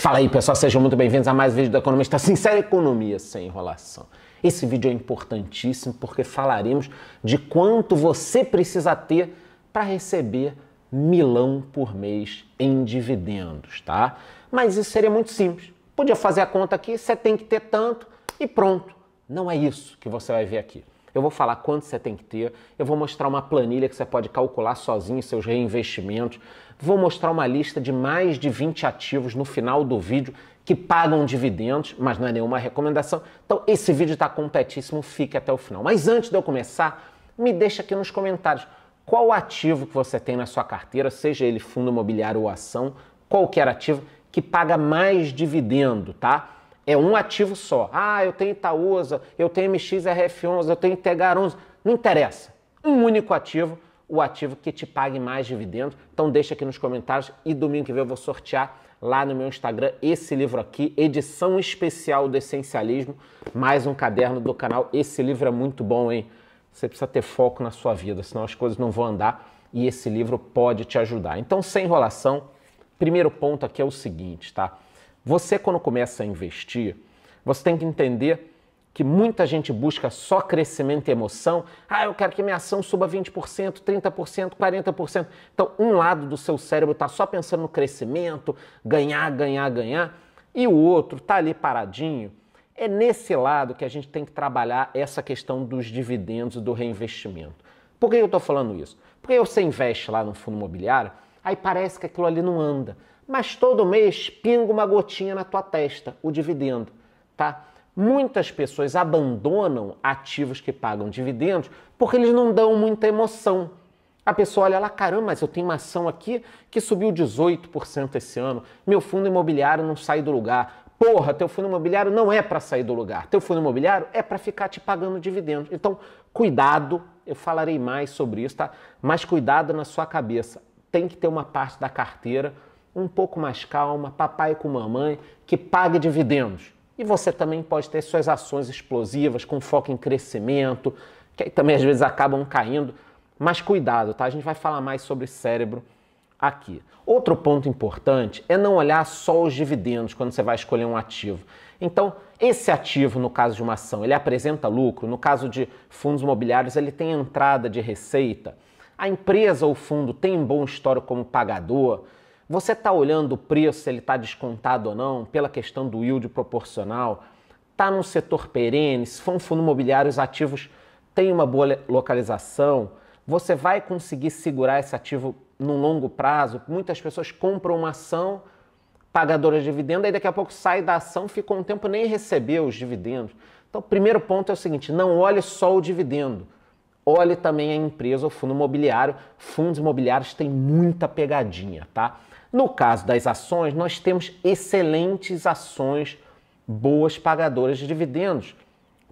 Fala aí pessoal, sejam muito bem-vindos a mais um vídeo do Economista Sincera Economia Sem Enrolação. Esse vídeo é importantíssimo porque falaremos de quanto você precisa ter para receber milão por mês em dividendos, tá? Mas isso seria muito simples. Podia fazer a conta aqui, você tem que ter tanto e pronto. Não é isso que você vai ver aqui. Eu vou falar quanto você tem que ter, eu vou mostrar uma planilha que você pode calcular sozinho seus reinvestimentos, Vou mostrar uma lista de mais de 20 ativos no final do vídeo que pagam dividendos, mas não é nenhuma recomendação. Então esse vídeo está completíssimo, fique até o final. Mas antes de eu começar, me deixa aqui nos comentários qual ativo que você tem na sua carteira, seja ele fundo imobiliário ou ação, qualquer ativo que paga mais dividendo, tá? É um ativo só. Ah, eu tenho Itaúsa, eu tenho MXRF11, eu tenho integar 11 Não interessa. Um único ativo o ativo que te pague mais dividendos. Então deixa aqui nos comentários e domingo que vem eu vou sortear lá no meu Instagram esse livro aqui, edição especial do Essencialismo, mais um caderno do canal. Esse livro é muito bom, hein? Você precisa ter foco na sua vida, senão as coisas não vão andar e esse livro pode te ajudar. Então, sem enrolação, primeiro ponto aqui é o seguinte, tá? Você quando começa a investir, você tem que entender que muita gente busca só crescimento e emoção. Ah, eu quero que minha ação suba 20%, 30%, 40%. Então, um lado do seu cérebro está só pensando no crescimento, ganhar, ganhar, ganhar, e o outro está ali paradinho. É nesse lado que a gente tem que trabalhar essa questão dos dividendos e do reinvestimento. Por que eu estou falando isso? Porque você investe lá no fundo imobiliário, aí parece que aquilo ali não anda. Mas todo mês pinga uma gotinha na tua testa, o dividendo, tá? Muitas pessoas abandonam ativos que pagam dividendos porque eles não dão muita emoção. A pessoa olha lá, caramba, mas eu tenho uma ação aqui que subiu 18% esse ano. Meu fundo imobiliário não sai do lugar. Porra, teu fundo imobiliário não é para sair do lugar. Teu fundo imobiliário é para ficar te pagando dividendos. Então, cuidado, eu falarei mais sobre isso, tá? Mas cuidado na sua cabeça. Tem que ter uma parte da carteira um pouco mais calma, papai com mamãe, que pague dividendos. E você também pode ter suas ações explosivas, com foco em crescimento, que também às vezes acabam caindo. Mas cuidado, tá? A gente vai falar mais sobre cérebro aqui. Outro ponto importante é não olhar só os dividendos quando você vai escolher um ativo. Então, esse ativo, no caso de uma ação, ele apresenta lucro, no caso de fundos imobiliários, ele tem entrada de receita, a empresa ou fundo tem um bom histórico como pagador, você está olhando o preço, se ele está descontado ou não, pela questão do yield proporcional? Está num setor perene? Se for um fundo imobiliário, os ativos têm uma boa localização? Você vai conseguir segurar esse ativo num longo prazo? Muitas pessoas compram uma ação pagadora de dividendos e daqui a pouco sai da ação, ficou um tempo nem recebeu os dividendos. Então, o primeiro ponto é o seguinte: não olhe só o dividendo olhe também a é empresa ou fundo imobiliário. Fundos imobiliários têm muita pegadinha, tá? No caso das ações, nós temos excelentes ações boas pagadoras de dividendos.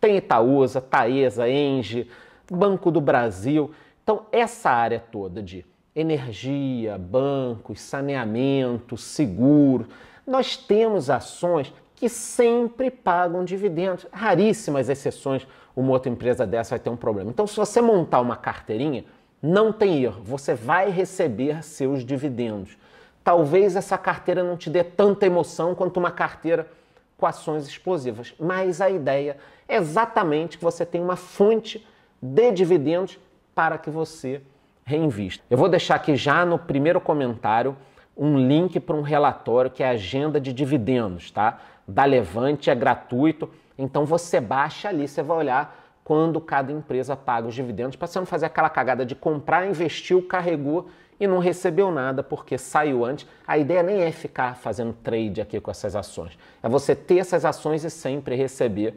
Tem Itaúsa, Taesa, Enge, Banco do Brasil. Então, essa área toda de energia, bancos, saneamento, seguro, nós temos ações que sempre pagam dividendos, raríssimas exceções uma outra empresa dessa vai ter um problema. Então, se você montar uma carteirinha, não tem erro, você vai receber seus dividendos. Talvez essa carteira não te dê tanta emoção quanto uma carteira com ações explosivas, mas a ideia é exatamente que você tem uma fonte de dividendos para que você reinvista. Eu vou deixar aqui já no primeiro comentário um link para um relatório que é agenda de dividendos, tá? Da Levante é gratuito. Então você baixa ali, você vai olhar quando cada empresa paga os dividendos, para você não fazer aquela cagada de comprar, investiu, carregou e não recebeu nada porque saiu antes. A ideia nem é ficar fazendo trade aqui com essas ações. É você ter essas ações e sempre receber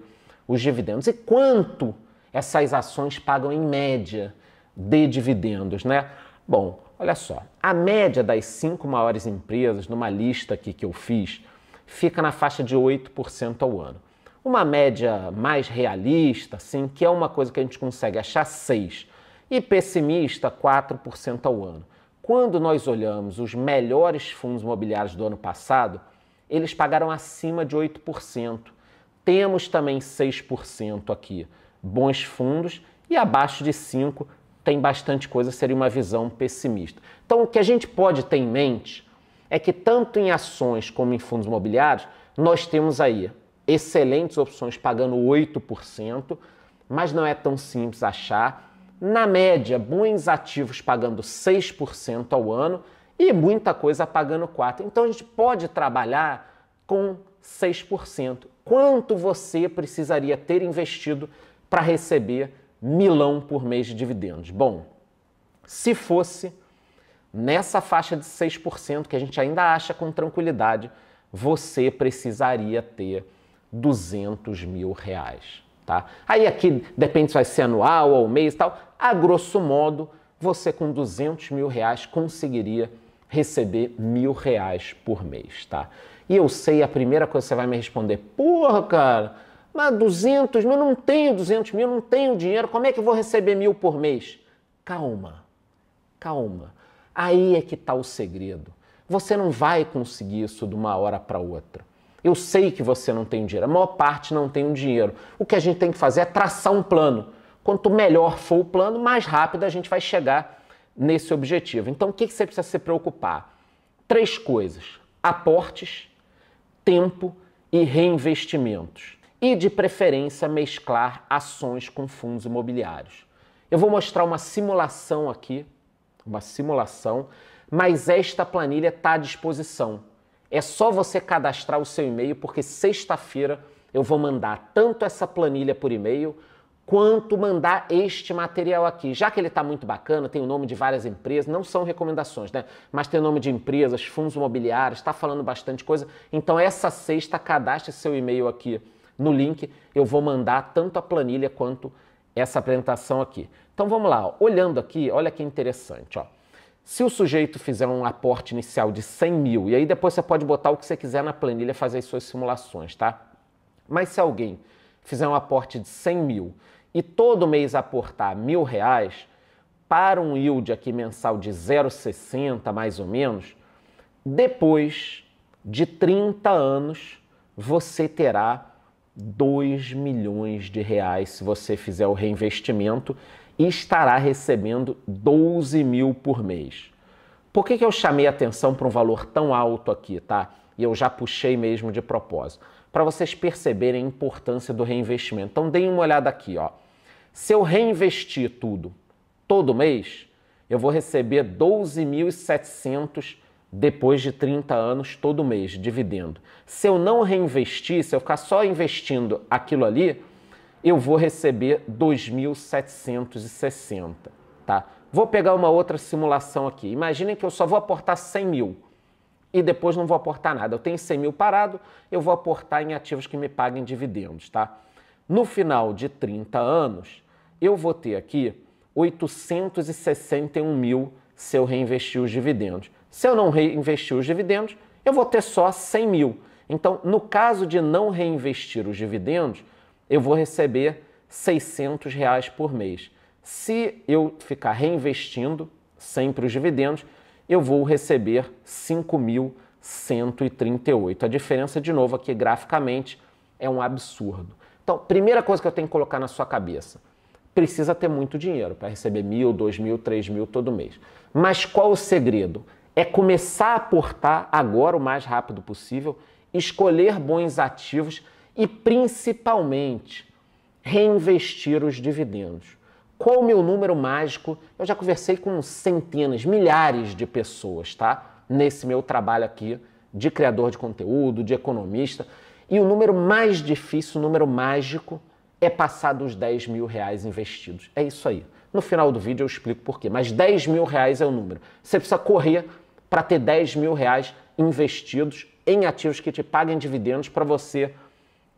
os dividendos. E quanto essas ações pagam em média de dividendos, né? Bom, olha só. A média das cinco maiores empresas, numa lista aqui que eu fiz, fica na faixa de 8% ao ano uma média mais realista, assim, que é uma coisa que a gente consegue achar 6, e pessimista 4% ao ano. Quando nós olhamos os melhores fundos imobiliários do ano passado, eles pagaram acima de 8%. Temos também 6% aqui, bons fundos, e abaixo de 5% tem bastante coisa, seria uma visão pessimista. Então, o que a gente pode ter em mente é que tanto em ações como em fundos imobiliários, nós temos aí excelentes opções pagando 8%, mas não é tão simples achar. Na média, bons ativos pagando 6% ao ano e muita coisa pagando 4%. Então a gente pode trabalhar com 6%. Quanto você precisaria ter investido para receber milão por mês de dividendos? Bom, se fosse nessa faixa de 6%, que a gente ainda acha com tranquilidade, você precisaria ter 200 mil reais. Tá? Aí aqui depende se vai ser anual ou mês e tal. A grosso modo, você com 200 mil reais conseguiria receber mil reais por mês, tá? E eu sei, a primeira coisa que você vai me responder, porra, cara, mas 200 mil, não tenho 200 mil, não tenho dinheiro, como é que eu vou receber mil por mês? Calma, calma. Aí é que está o segredo. Você não vai conseguir isso de uma hora para outra. Eu sei que você não tem dinheiro, a maior parte não tem um dinheiro. O que a gente tem que fazer é traçar um plano. Quanto melhor for o plano, mais rápido a gente vai chegar nesse objetivo. Então, o que você precisa se preocupar? Três coisas: aportes, tempo e reinvestimentos. E, de preferência, mesclar ações com fundos imobiliários. Eu vou mostrar uma simulação aqui, uma simulação, mas esta planilha está à disposição é só você cadastrar o seu e-mail, porque sexta-feira eu vou mandar tanto essa planilha por e-mail quanto mandar este material aqui. Já que ele está muito bacana, tem o nome de várias empresas, não são recomendações, né? Mas tem o nome de empresas, fundos imobiliários, está falando bastante coisa. Então, essa sexta, cadastre seu e-mail aqui no link. Eu vou mandar tanto a planilha quanto essa apresentação aqui. Então, vamos lá. Olhando aqui, olha que interessante. Ó. Se o sujeito fizer um aporte inicial de 100 mil, e aí depois você pode botar o que você quiser na planilha fazer as suas simulações, tá? Mas se alguém fizer um aporte de 100 mil e todo mês aportar mil reais, para um yield aqui mensal de 0,60 mais ou menos, depois de 30 anos você terá 2 milhões de reais se você fizer o reinvestimento estará recebendo 12 mil por mês. Por que, que eu chamei atenção para um valor tão alto aqui, tá? E eu já puxei mesmo de propósito, para vocês perceberem a importância do reinvestimento. Então deem uma olhada aqui, ó. Se eu reinvestir tudo todo mês, eu vou receber 12.700 depois de 30 anos todo mês, dividendo. Se eu não reinvestir, se eu ficar só investindo aquilo ali, eu vou receber 2.760, tá? Vou pegar uma outra simulação aqui. Imaginem que eu só vou aportar 100 mil e depois não vou aportar nada. Eu tenho 100 mil parado, eu vou aportar em ativos que me paguem dividendos, tá? No final de 30 anos, eu vou ter aqui 861 mil se eu reinvestir os dividendos. Se eu não reinvestir os dividendos, eu vou ter só 100 mil. Então, no caso de não reinvestir os dividendos, eu vou receber 600 reais por mês. Se eu ficar reinvestindo sempre os dividendos, eu vou receber 5.138. A diferença, de novo, aqui graficamente é um absurdo. Então, primeira coisa que eu tenho que colocar na sua cabeça: precisa ter muito dinheiro para receber mil, dois mil, três mil todo mês. Mas qual o segredo? É começar a aportar agora o mais rápido possível, escolher bons ativos e, principalmente, reinvestir os dividendos. Qual o meu número mágico? Eu já conversei com centenas, milhares de pessoas, tá? Nesse meu trabalho aqui de criador de conteúdo, de economista. E o número mais difícil, o número mágico, é passar dos 10 mil reais investidos. É isso aí. No final do vídeo eu explico por quê, mas 10 mil reais é o número. Você precisa correr para ter 10 mil reais investidos em ativos que te paguem dividendos para você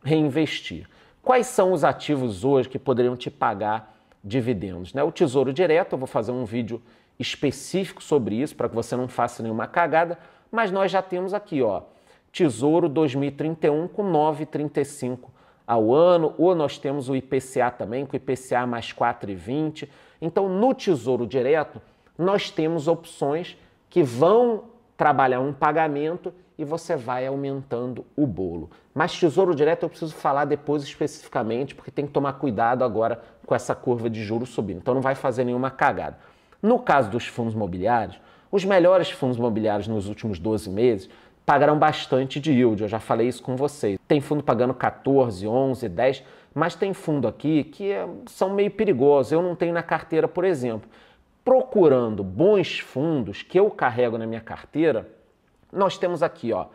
reinvestir. Quais são os ativos hoje que poderiam te pagar dividendos? Né? O Tesouro Direto, eu vou fazer um vídeo específico sobre isso para que você não faça nenhuma cagada, mas nós já temos aqui, ó, Tesouro 2031 com 9,35 ao ano, ou nós temos o IPCA também, com IPCA mais 4,20. Então, no Tesouro Direto, nós temos opções que vão trabalhar um pagamento e você vai aumentando o bolo. Mas Tesouro Direto eu preciso falar depois especificamente, porque tem que tomar cuidado agora com essa curva de juros subindo. Então não vai fazer nenhuma cagada. No caso dos fundos imobiliários, os melhores fundos imobiliários nos últimos 12 meses pagaram bastante de yield, eu já falei isso com vocês. Tem fundo pagando 14, 11, 10, mas tem fundo aqui que é, são meio perigosos. Eu não tenho na carteira, por exemplo. Procurando bons fundos que eu carrego na minha carteira, nós temos aqui, ó,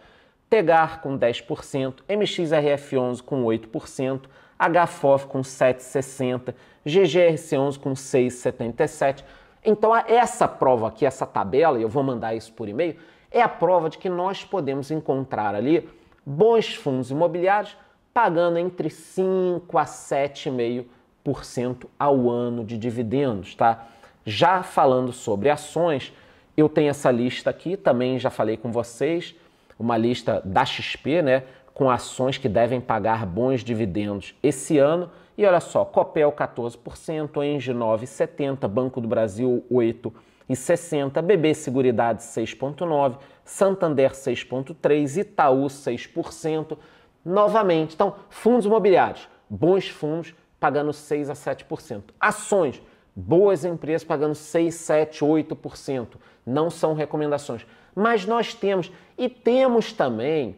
Tegar com 10%, MXRF11 com 8%, HFOF com 7,60%, GGRC11 com 6,77%. Então, essa prova aqui, essa tabela, e eu vou mandar isso por e-mail, é a prova de que nós podemos encontrar ali bons fundos imobiliários pagando entre 5 a 7,5% ao ano de dividendos, tá? Já falando sobre ações, eu tenho essa lista aqui, também já falei com vocês, uma lista da XP, né? Com ações que devem pagar bons dividendos esse ano. E olha só, Copel 14%, Engie 9,70%, Banco do Brasil 8,60%, BB Seguridade 6,9%, Santander 6,3%, Itaú 6%. Novamente, então, fundos imobiliários, bons fundos pagando 6 a 7%. Ações, Boas empresas pagando 6, 7, 8%. Não são recomendações. Mas nós temos, e temos também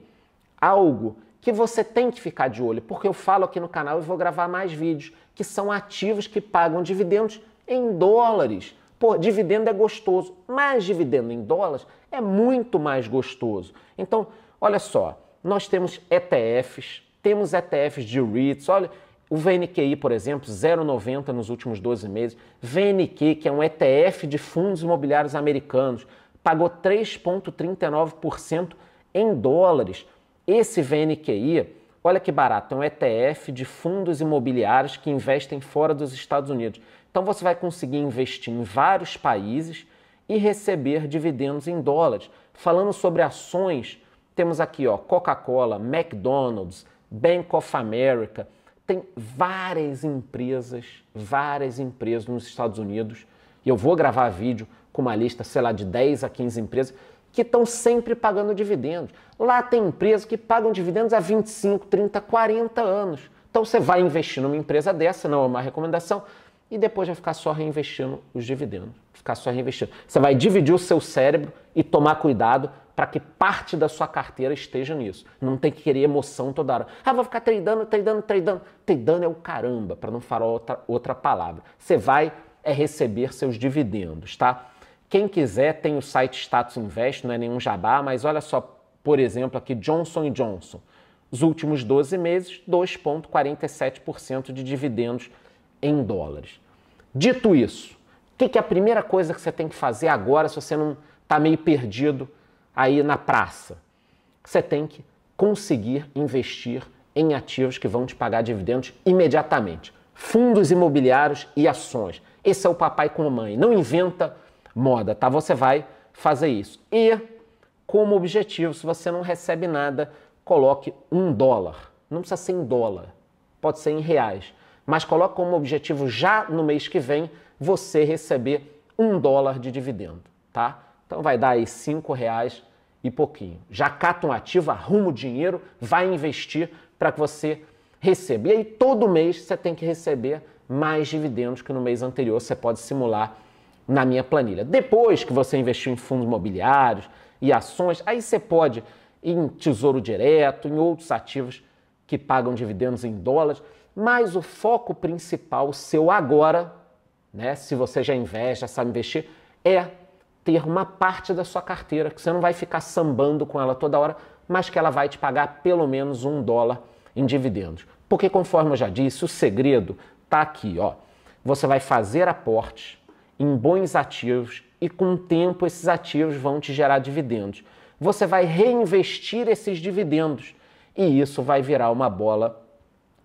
algo que você tem que ficar de olho, porque eu falo aqui no canal e vou gravar mais vídeos, que são ativos que pagam dividendos em dólares. Pô, dividendo é gostoso, mas dividendo em dólares é muito mais gostoso. Então, olha só, nós temos ETFs, temos ETFs de REITs, olha, o VNQI, por exemplo, 0,90 nos últimos 12 meses. VNQ, que é um ETF de fundos imobiliários americanos, pagou 3,39% em dólares. Esse VNQI, olha que barato, é um ETF de fundos imobiliários que investem fora dos Estados Unidos. Então você vai conseguir investir em vários países e receber dividendos em dólares. Falando sobre ações, temos aqui, ó, Coca-Cola, McDonald's, Bank of America, tem várias empresas, várias empresas nos Estados Unidos, e eu vou gravar vídeo com uma lista, sei lá, de 10 a 15 empresas que estão sempre pagando dividendos. Lá tem empresas que pagam dividendos há 25, 30, 40 anos. Então você vai investir numa empresa dessa, não é uma recomendação, e depois vai ficar só reinvestindo os dividendos. Ficar só reinvestindo. Você vai dividir o seu cérebro e tomar cuidado para que parte da sua carteira esteja nisso. Não tem que querer emoção toda hora. Ah, vou ficar treinando, treinando, treinando. Treinando é o caramba, para não falar outra, outra palavra. Você vai é receber seus dividendos, tá? Quem quiser tem o site Status Invest, não é nenhum jabá, mas olha só, por exemplo, aqui Johnson Johnson. Os últimos 12 meses, 2,47% de dividendos em dólares. Dito isso, o que, que, é a primeira coisa que você tem que fazer agora se você não está meio perdido aí na praça. Você tem que conseguir investir em ativos que vão te pagar dividendos imediatamente. Fundos imobiliários e ações. Esse é o papai com a mãe. Não inventa moda, tá? Você vai fazer isso. E, como objetivo, se você não recebe nada, coloque um dólar. Não precisa ser em dólar, pode ser em reais. Mas coloque como objetivo já no mês que vem você receber um dólar de dividendo, tá? Então vai dar aí cinco reais e pouquinho. Já cata um ativo, arruma o dinheiro, vai investir para que você receba. E aí todo mês você tem que receber mais dividendos que no mês anterior você pode simular na minha planilha. Depois que você investiu em fundos imobiliários e ações, aí você pode ir em tesouro direto, em outros ativos que pagam dividendos em dólares, mas o foco principal seu agora, né, se você já investe, já sabe investir, é ter uma parte da sua carteira, que você não vai ficar sambando com ela toda hora, mas que ela vai te pagar pelo menos um dólar em dividendos. Porque, conforme eu já disse, o segredo está aqui, ó. Você vai fazer aportes em bons ativos e com o tempo esses ativos vão te gerar dividendos. Você vai reinvestir esses dividendos e isso vai virar uma bola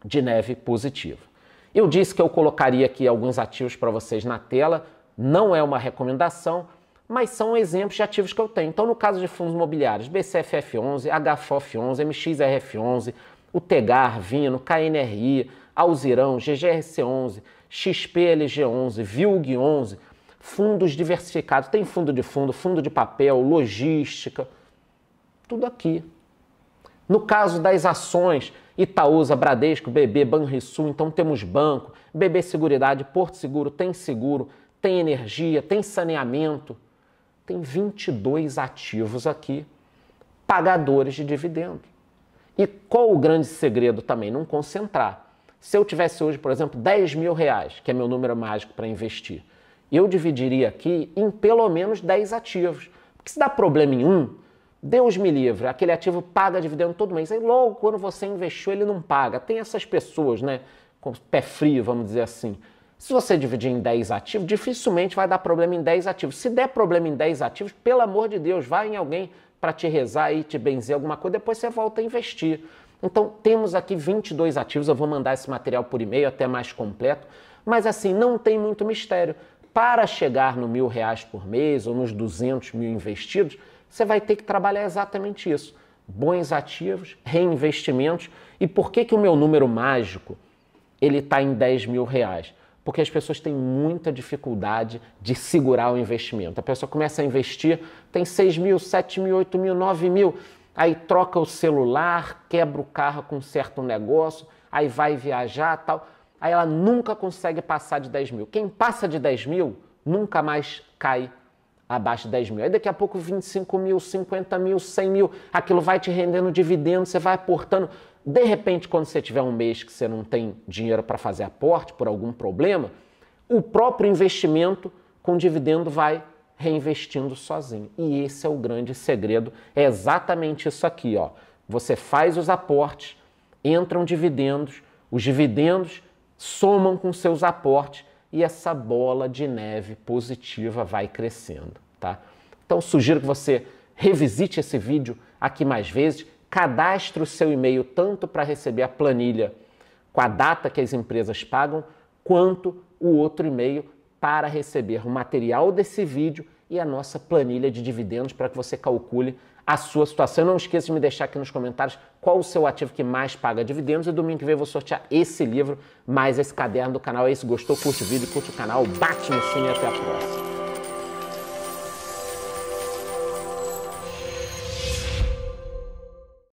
de neve positiva. Eu disse que eu colocaria aqui alguns ativos para vocês na tela, não é uma recomendação, mas são exemplos de ativos que eu tenho. Então, no caso de fundos imobiliários, BCFF11, HFOF11, MXRF11, o Tegar, Vino, KNRI, Alzirão, GGRC11, XPLG11, VILG11, fundos diversificados. Tem fundo de fundo, fundo de papel, logística, tudo aqui. No caso das ações, Itaúsa, Bradesco, BB, Banrisul, então temos banco, BB Seguridade, Porto Seguro, tem seguro, tem energia, tem saneamento tem 22 ativos aqui, pagadores de dividendo E qual o grande segredo também? Não concentrar. Se eu tivesse hoje, por exemplo, 10 mil reais, que é meu número mágico para investir, eu dividiria aqui em pelo menos 10 ativos. Porque se dá problema em um, Deus me livre, aquele ativo paga dividendo todo mês. Aí logo quando você investiu, ele não paga. Tem essas pessoas, né? Com pé frio, vamos dizer assim, se você dividir em 10 ativos, dificilmente vai dar problema em 10 ativos. Se der problema em 10 ativos, pelo amor de Deus, vá em alguém para te rezar e te benzer alguma coisa, depois você volta a investir. Então, temos aqui 22 ativos, eu vou mandar esse material por e-mail até mais completo, mas assim, não tem muito mistério. Para chegar no mil reais por mês ou nos 200 mil investidos, você vai ter que trabalhar exatamente isso. Bons ativos, reinvestimentos. E por que, que o meu número mágico ele está em 10 mil reais? porque as pessoas têm muita dificuldade de segurar o investimento. A pessoa começa a investir, tem 6 mil, 7 mil, 8 mil, 9 mil, aí troca o celular, quebra o carro, com um negócio, aí vai viajar tal. Aí ela nunca consegue passar de 10 mil. Quem passa de 10 mil nunca mais cai abaixo de 10 mil. Aí daqui a pouco 25 mil, 50 mil, 100 mil, aquilo vai te rendendo dividendo, você vai aportando. De repente, quando você tiver um mês que você não tem dinheiro para fazer aporte por algum problema, o próprio investimento com dividendo vai reinvestindo sozinho. E esse é o grande segredo, é exatamente isso aqui, ó. Você faz os aportes, entram dividendos, os dividendos somam com seus aportes e essa bola de neve positiva vai crescendo tá? Então sugiro que você revisite esse vídeo aqui mais vezes, cadastre o seu e-mail tanto para receber a planilha com a data que as empresas pagam, quanto o outro e-mail para receber o material desse vídeo e a nossa planilha de dividendos para que você calcule a sua situação. Não esqueça de me deixar aqui nos comentários qual o seu ativo que mais paga dividendos. E domingo que vem eu vou sortear esse livro, mais esse caderno do canal. É isso. Gostou? Curte o vídeo, curte o canal, bate no sininho e até a próxima.